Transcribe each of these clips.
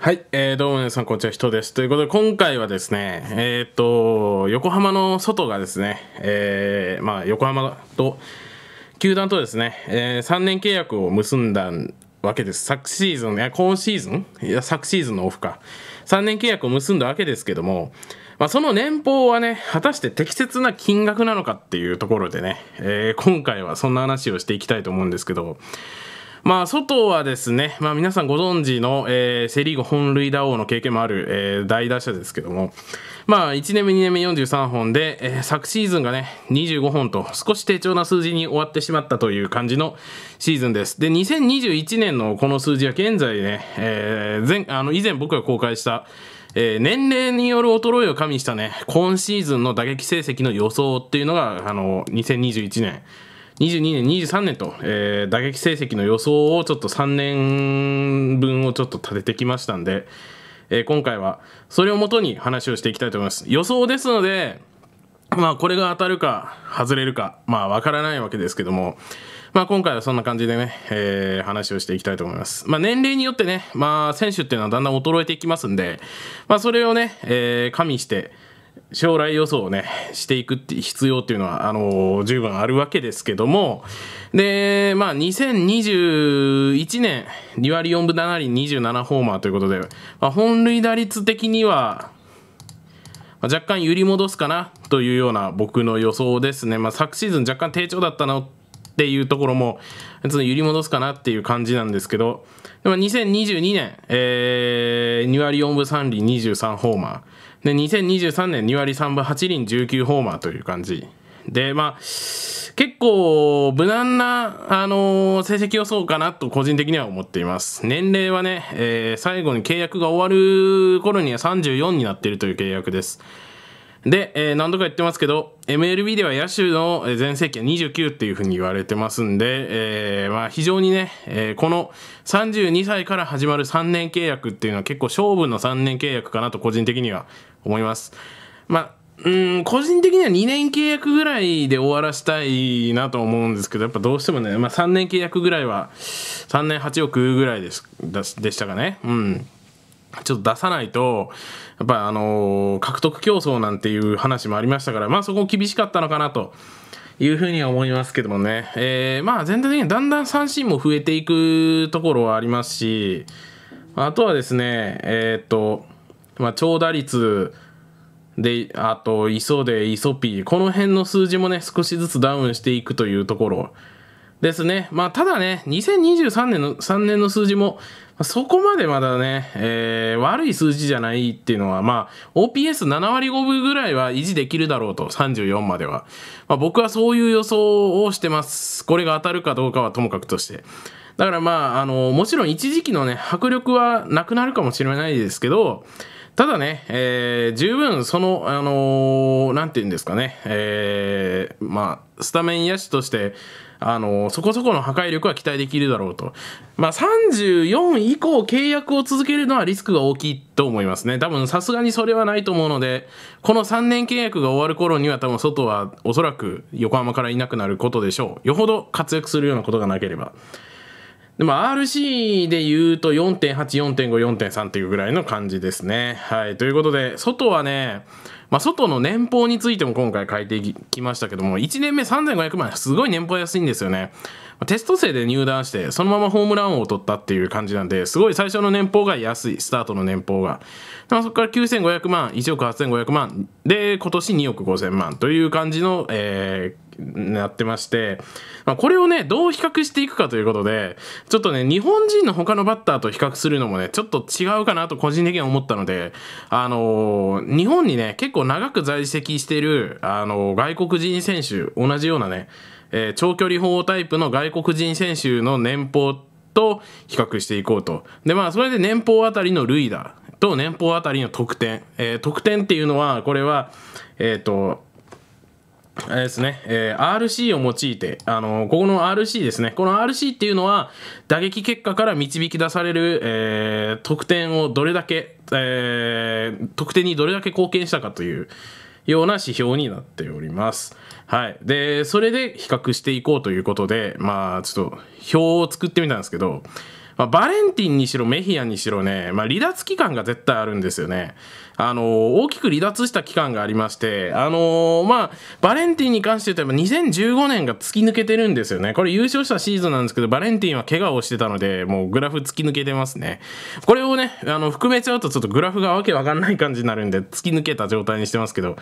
はい、えー、どうも皆さん、こんにちは、人です。ということで、今回はですね、えっ、ー、と、横浜の外がですね、えー、まあ、横浜と、球団とですね、えー、3年契約を結んだわけです。昨シーズン、いや、今シーズンいや、昨シーズンのオフか。3年契約を結んだわけですけども、まあ、その年俸はね、果たして適切な金額なのかっていうところでね、えー、今回はそんな話をしていきたいと思うんですけど、まあ、外はですね、まあ、皆さんご存知の、えー、セ・リーグ本塁打王の経験もある、えー、大打者ですけども、まあ、1年目、2年目43本で、えー、昨シーズンがね、25本と少し低調な数字に終わってしまったという感じのシーズンです。で、2021年のこの数字は現在ね、えー、前あの以前僕が公開した、えー、年齢による衰えを加味したね、今シーズンの打撃成績の予想っていうのが、あの、2021年、22年、23年と、えー、打撃成績の予想をちょっと3年分をちょっと立ててきましたんで、えー、今回はそれをもとに話をしていきたいと思います。予想ですので、まあこれが当たるか外れるか、まあわからないわけですけども、まあ今回はそんな感じでね、えー、話をしていきたいと思います。まあ年齢によってね、まあ選手っていうのはだんだん衰えていきますんで、まあそれをね、えー、加味して、将来予想をね、していくって必要っていうのは、あのー、十分あるわけですけども、で、まあ、2021年、2割4分7厘27ホーマーということで、まあ、本塁打率的には、まあ、若干揺り戻すかなというような僕の予想ですね。まあ、昨シーズン若干低調だったなっていうところも、揺り戻すかなっていう感じなんですけど、でも2022年、えー、2割4分3厘23ホーマー。で2023年2割3分8厘19ホーマーという感じでまあ結構無難な、あのー、成績予想かなと個人的には思っています年齢はね、えー、最後に契約が終わる頃には34になっているという契約ですで、えー、何度か言ってますけど、MLB では野手の全盛期は29っていうふうに言われてますんで、えー、まあ非常にね、えー、この32歳から始まる3年契約っていうのは結構勝負の3年契約かなと個人的には思います。まあうん、個人的には2年契約ぐらいで終わらしたいなと思うんですけど、やっぱどうしてもね、まあ3年契約ぐらいは、3年8億ぐらいですでしたかね。うん。ちょっと出さないと、やっぱりあのー、獲得競争なんていう話もありましたから、まあそこ厳しかったのかなと。いうふうには思いますけどもね。えー、まあ全体的にだんだん三振も増えていくところはありますし、あとはですね、えー、っと、まあ長打率で、あと、磯で、磯ピー、この辺の数字もね、少しずつダウンしていくというところ。ですね。まあ、ただね、2023年の、3年の数字も、そこまでまだね、えー、悪い数字じゃないっていうのは、まあ、OPS7 割5分ぐらいは維持できるだろうと、34までは。まあ、僕はそういう予想をしてます。これが当たるかどうかはともかくとして。だからまあ、あの、もちろん一時期のね、迫力はなくなるかもしれないですけど、ただね、えー、十分その、あのー、なんて言うんですかね、えー、まあ、スタメン野手として、あの、そこそこの破壊力は期待できるだろうと。まあ、34以降契約を続けるのはリスクが大きいと思いますね。多分さすがにそれはないと思うので、この3年契約が終わる頃には多分外はおそらく横浜からいなくなることでしょう。よほど活躍するようなことがなければ。でも RC で言うと4.8、4.5、4.3っていうぐらいの感じですね。はい。ということで、外はね、まあ、外の年俸についても今回書いてきましたけども、1年目3500万、すごい年俸安いんですよね。テスト生で入団して、そのままホームラン王を取ったっていう感じなんで、すごい最初の年俸が安い、スタートの年俸が。そこから9500万、1億8500万、で、今年2億5000万という感じの、えー、なってまして、まあ、これをね、どう比較していくかということで、ちょっとね、日本人の他のバッターと比較するのもね、ちょっと違うかなと個人的には思ったので、あのー、日本にね、結構長く在籍している、あのー、外国人選手、同じようなね、えー、長距離砲タイプの外国人選手の年俸と比較していこうと。で、まあ、それで年俸あたりの塁打と年俸あたりの得点。えー、得点っていうのは、これは、えっ、ー、と、あれですね、えー、RC を用いて、あのー、ここの RC ですね、この RC っていうのは、打撃結果から導き出される、えー、得点をどれだけ、えー、得点にどれだけ貢献したかという、ような指標になっております。はい。で、それで比較していこうということで、まあ、ちょっと表を作ってみたんですけど、まあ、バレンティンにしろメヒアにしろね、まあ、離脱期間が絶対あるんですよね。あの大きく離脱した期間がありまして、あのー、まあ、バレンティンに関して言うと2015年が突き抜けてるんですよね。これ優勝したシーズンなんですけど、バレンティンは怪我をしてたので、もうグラフ突き抜けてますね。これをね、あの、含めちゃうとちょっとグラフがわけわかんない感じになるんで、突き抜けた状態にしてますけど、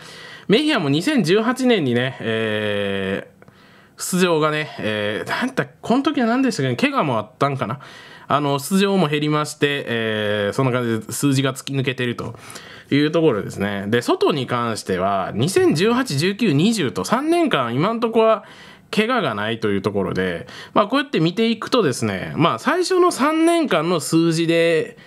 メヒアも2018年にね、えー、出場がね、えー、なんだ、この時は何でしたっけ、ね、怪我もあったんかな。あの、出場も減りまして、えー、そんな感じで数字が突き抜けてると。いうところですね。で、外に関しては、2018、19、20と3年間、今んとこは、怪我がないというところで、まあ、こうやって見ていくとですね、まあ、最初の3年間の数字で、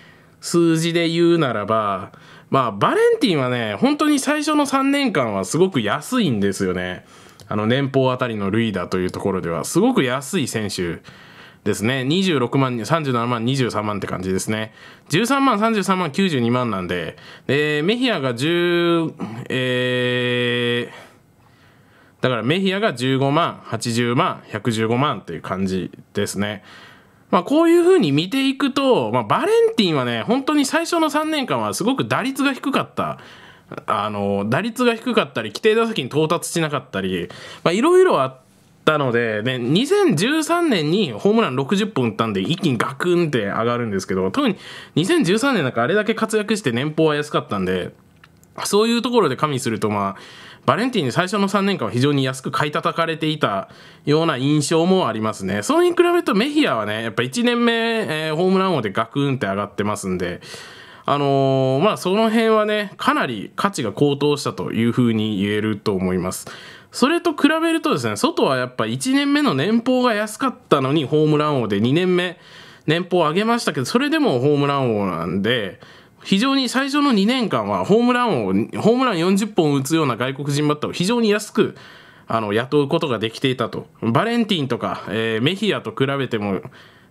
数字で言うならば、まあ、バレンティンはね、本当に最初の3年間はすごく安いんですよね。あの、年俸あたりの塁打というところでは、すごく安い選手。ですね26万37万23万って感じですね13万33万92万なんでメヒアが10えーだからメヒアが15万、80万、115万っていう感じですね。まあこういう風に見ていくと、まあバレンティンはね、本当に最初の3年間はすごく打率が低かった。あの、打率が低かったり、規定打席に到達しなかったり、まあいろいろあって、ったので、で、2013年にホームラン60本打ったんで、一気にガクンって上がるんですけど、特に2013年なんかあれだけ活躍して年俸は安かったんで、そういうところで加味すると、まあ、バレンティンに最初の3年間は非常に安く買い叩かれていたような印象もありますね。それに比べるとメヒアはね、やっぱ1年目、えー、ホームラン王でガクンって上がってますんで、あのー、まあその辺はね、かなり価値が高騰したというふうに言えると思います。それと比べるとですね、外はやっぱ1年目の年俸が安かったのにホームラン王で2年目年俸を上げましたけど、それでもホームラン王なんで、非常に最初の2年間はホームランを、ホームラン40本打つような外国人バッターを非常に安く、あの、雇うことができていたと。バレンティンとか、えー、メヒアと比べても、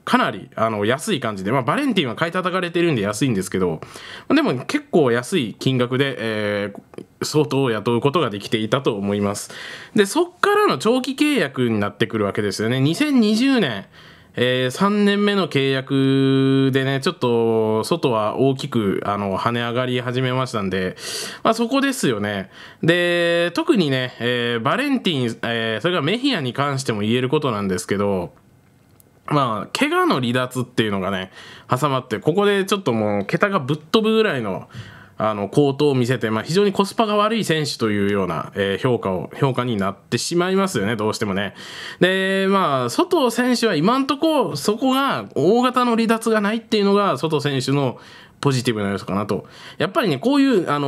かなりあの安い感じで、まあ、バレンティンは買い叩かれてるんで安いんですけど、でも結構安い金額で、えー、相当を雇うことができていたと思います。で、そっからの長期契約になってくるわけですよね。2020年、えー、3年目の契約でね、ちょっと外は大きくあの跳ね上がり始めましたんで、まあ、そこですよね。で、特にね、えー、バレンティン、えー、それがメヒアに関しても言えることなんですけど、まあ、怪我の離脱っていうのがね、挟まって、ここでちょっともう、桁がぶっ飛ぶぐらいの、あの、高騰を見せて、まあ、非常にコスパが悪い選手というような、えー、評価を、評価になってしまいますよね、どうしてもね。で、まあ、外選手は今んとこ、そこが、大型の離脱がないっていうのが、外選手の、ポジティブな要素かなと。やっぱりね、こういう、あの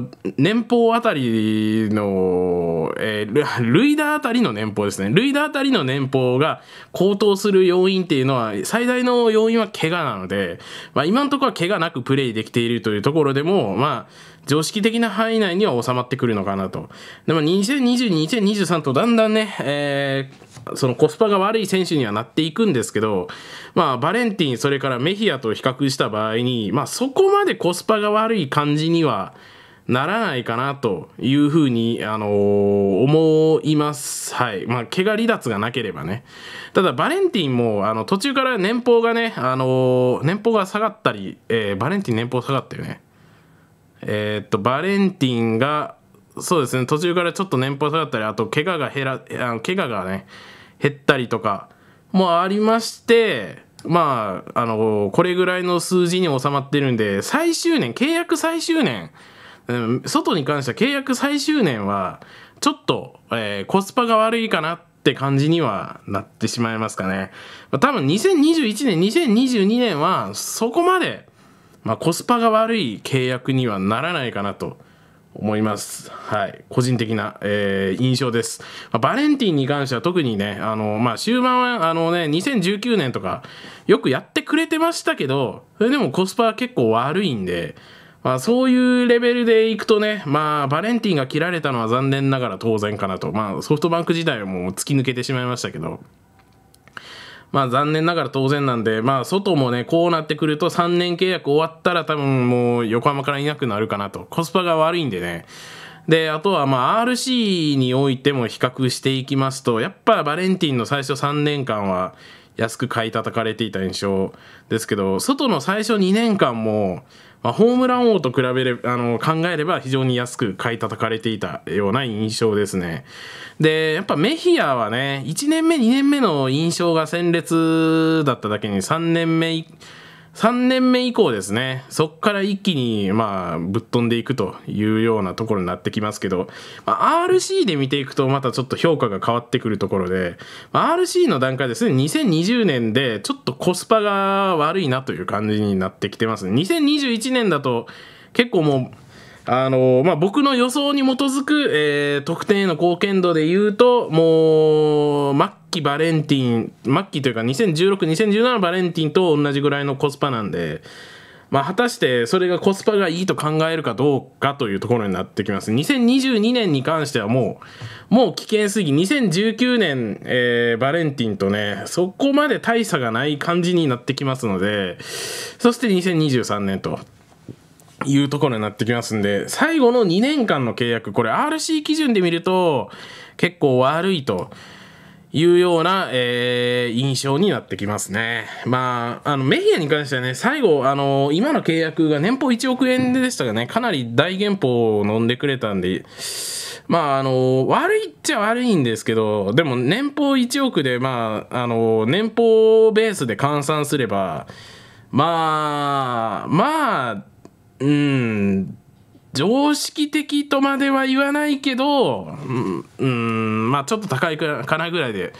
ー、年俸あたりの、えー、ルイダあたりの年俸ですね。ルイダあたりの年俸が高騰する要因っていうのは、最大の要因は怪我なので、まあ今のところは怪我なくプレイできているというところでも、まあ、常識的な範囲内には収まってくるのかなと。でも2022、2023とだんだんね、えーそのコスパが悪い選手にはなっていくんですけど、まあ、バレンティン、それからメヒアと比較した場合に、まあ、そこまでコスパが悪い感じにはならないかなというふうに、あのー、思います。はい。まあ、怪我離脱がなければね。ただ、バレンティンも、あの、途中から年俸がね、あのー、年俸が下がったり、えー、バレンティン年俸下がったよね。えっと、バレンティンが、そうですね途中からちょっと年俸下がったりあと怪我が減らあの怪我がね減ったりとかもありましてまああのこれぐらいの数字に収まってるんで最終年契約最終年、外に関しては契約最終年はちょっと、えー、コスパが悪いかなって感じにはなってしまいますかね。多分2021年、2022年はそこまで、まあ、コスパが悪い契約にはならないかなと。思います。はい。個人的な、えー、印象です。まあ、バレンティンに関しては特にね、あの、まあ、終盤は、あのね、2019年とか、よくやってくれてましたけど、それでもコスパは結構悪いんで、まあ、そういうレベルでいくとね、まあ、バレンティンが切られたのは残念ながら当然かなと。まあ、ソフトバンク自体はもう突き抜けてしまいましたけど、まあ残念ながら当然なんで、まあ外もね、こうなってくると3年契約終わったら多分もう横浜からいなくなるかなと。コスパが悪いんでね。で、あとはまあ RC においても比較していきますと、やっぱバレンティンの最初3年間は安く買い叩かれていた印象ですけど、外の最初2年間も、まあ、ホームラン王と比べれあの考えれば非常に安く買い叩かれていたような印象ですね。でやっぱメヒアはね1年目2年目の印象が鮮烈だっただけに3年目3年目以降ですね、そこから一気に、まあ、ぶっ飛んでいくというようなところになってきますけど、まあ、RC で見ていくとまたちょっと評価が変わってくるところで、まあ、RC の段階ですね、2020年でちょっとコスパが悪いなという感じになってきてます。2021年だと結構もう、あのまあ、僕の予想に基づく、えー、得点への貢献度で言うと、もう、マッ期バレンティン末期というか20162017バレンティンと同じぐらいのコスパなんでまあ、果たしてそれがコスパがいいと考えるかどうかというところになってきます。2022年に関してはもう、もう危険すぎ、2019年、えー、バレンティンとね、そこまで大差がない感じになってきますので、そして2023年と。いうところになってきますんで、最後の2年間の契約、これ RC 基準で見ると結構悪いと。いうような、えー、印象になってきますね。まあ、あの、メヒアに関してはね、最後、あの、今の契約が年俸1億円でしたがね、かなり大減稿を飲んでくれたんで、まあ、あの、悪いっちゃ悪いんですけど、でも年俸1億で、まあ、あの、年俸ベースで換算すれば、まあ、まあ、うん、常識的とまでは言わないけど、うん、まあちょっと高いかなぐらいで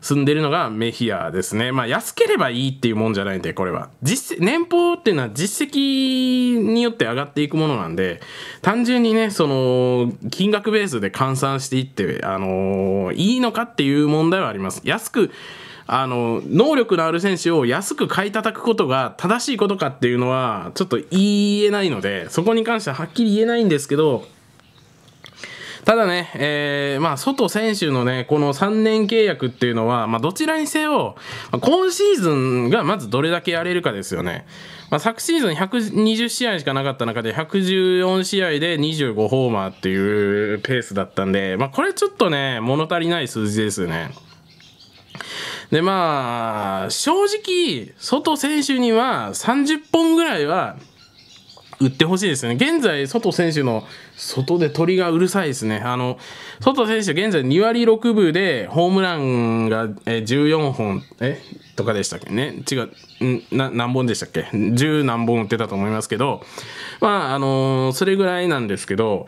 住んでるのがメヒアですね。まあ安ければいいっていうもんじゃないんで、これは。実年俸っていうのは実績によって上がっていくものなんで、単純にね、その、金額ベースで換算していって、あのー、いいのかっていう問題はあります。安く、あの能力のある選手を安く買い叩くことが正しいことかっていうのはちょっと言えないのでそこに関してははっきり言えないんですけどただね、えー、まあ、外選手のね、この3年契約っていうのは、まあ、どちらにせよ、今シーズンがまずどれだけやれるかですよね。まあ、昨シーズン120試合しかなかった中で、114試合で25ホーマーっていうペースだったんで、まあ、これちょっとね、物足りない数字ですよね。でまあ正直外選手には30本ぐらいは売ってほしいですね。現在、外選手の外で鳥がうるさいですね。あの、外選手、現在2割6分でホームランが14本、えとかでしたっけね。違う、な何本でしたっけ ?10 何本打ってたと思いますけど、まあ、あのー、それぐらいなんですけど、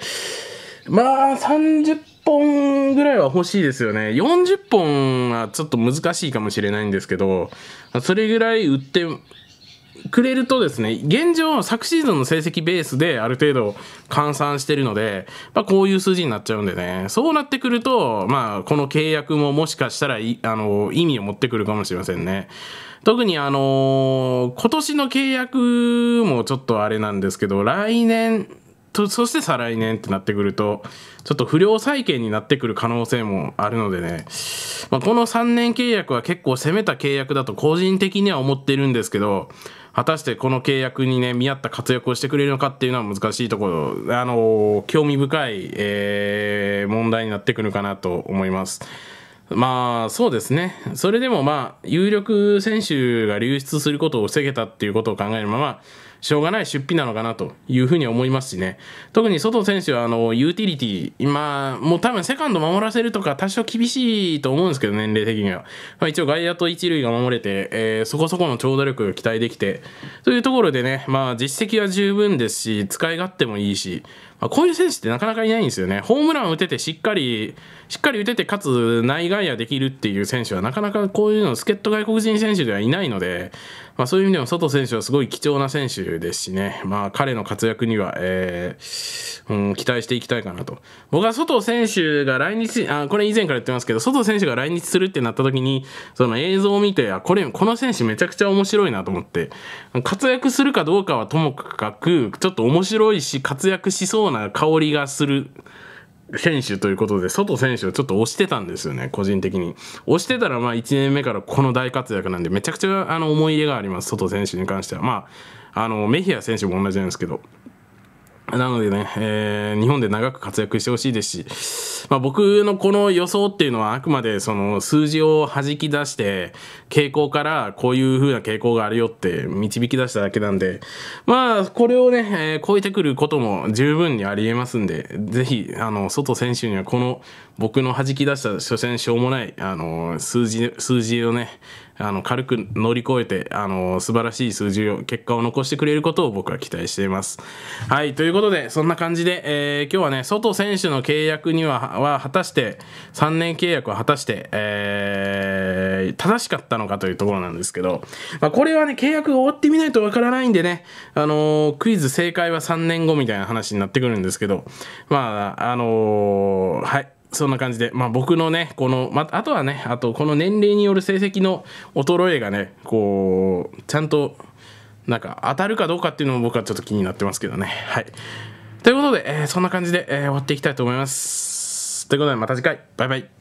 まあ、30本ぐらいは欲しいですよね。40本はちょっと難しいかもしれないんですけど、それぐらい売ってくれるとですね、現状、昨シーズンの成績ベースである程度換算してるので、まあ、こういう数字になっちゃうんでね、そうなってくると、まあ、この契約ももしかしたらあの意味を持ってくるかもしれませんね。特にあのー、今年の契約もちょっとあれなんですけど、来年、とそして再来年ってなってくるとちょっと不良債権になってくる可能性もあるのでね、まあ、この3年契約は結構攻めた契約だと個人的には思ってるんですけど果たしてこの契約にね見合った活躍をしてくれるのかっていうのは難しいところあの興味深い、えー、問題になってくるかなと思います。まあそうですね、それでもまあ有力選手が流出することを防げたっていうことを考えるまま、しょうがない出費なのかなというふうに思いますしね。特に外選手は、あの、ユーティリティ、今、もう多分セカンド守らせるとか多少厳しいと思うんですけど、年齢的には。まあ、一応外野と一塁が守れて、えー、そこそこの長打力が期待できて、というところでね、まあ実績は十分ですし、使い勝手もいいし、まあ、こういう選手ってなかなかいないんですよね。ホームラン打ててしっかり、しっかり打てて、かつ内外野できるっていう選手はなかなかこういうの助っ人外国人選手ではいないので、まあ、そういう意味でも、外選手はすごい貴重な選手ですしね、まあ、彼の活躍には、えーうん、期待していきたいかなと。僕は外選手が来日あ、これ以前から言ってますけど、外選手が来日するってなった時に、その映像を見て、あ、これ、この選手めちゃくちゃ面白いなと思って、活躍するかどうかはともかく、ちょっと面白いし、活躍しそうな香りがする。選手ということで、外選手をちょっと押してたんですよね、個人的に。押してたら、まあ、1年目からこの大活躍なんで、めちゃくちゃあの思い入れがあります、外選手に関しては。まあ、あのメヒア選手も同じなんですけど。なのでね、えー、日本で長く活躍してほしいですし、まあ、僕のこの予想っていうのはあくまでその数字を弾き出して、傾向からこういう風な傾向があるよって導き出しただけなんで、まあ、これをね、えー、超えてくることも十分にあり得ますんで、ぜひ、あの、外選手にはこの僕の弾き出した所詮しょうもない、あの、数字、数字をね、あの軽く乗り越えてあの素晴らしい数字を結果を残してくれることを僕は期待しています。はいということでそんな感じで、えー、今日はね外選手の契約にはは果たして3年契約は果たして、えー、正しかったのかというところなんですけど、まあ、これはね契約が終わってみないとわからないんでね、あのー、クイズ正解は3年後みたいな話になってくるんですけどまああのー、はいそんな感じで、まあ、僕のね、この、まあ、とはね、あと、この年齢による成績の衰えがね、こう、ちゃんと、なんか、当たるかどうかっていうのも僕はちょっと気になってますけどね。はい。ということで、えー、そんな感じで、えー、終わっていきたいと思います。ということで、また次回、バイバイ。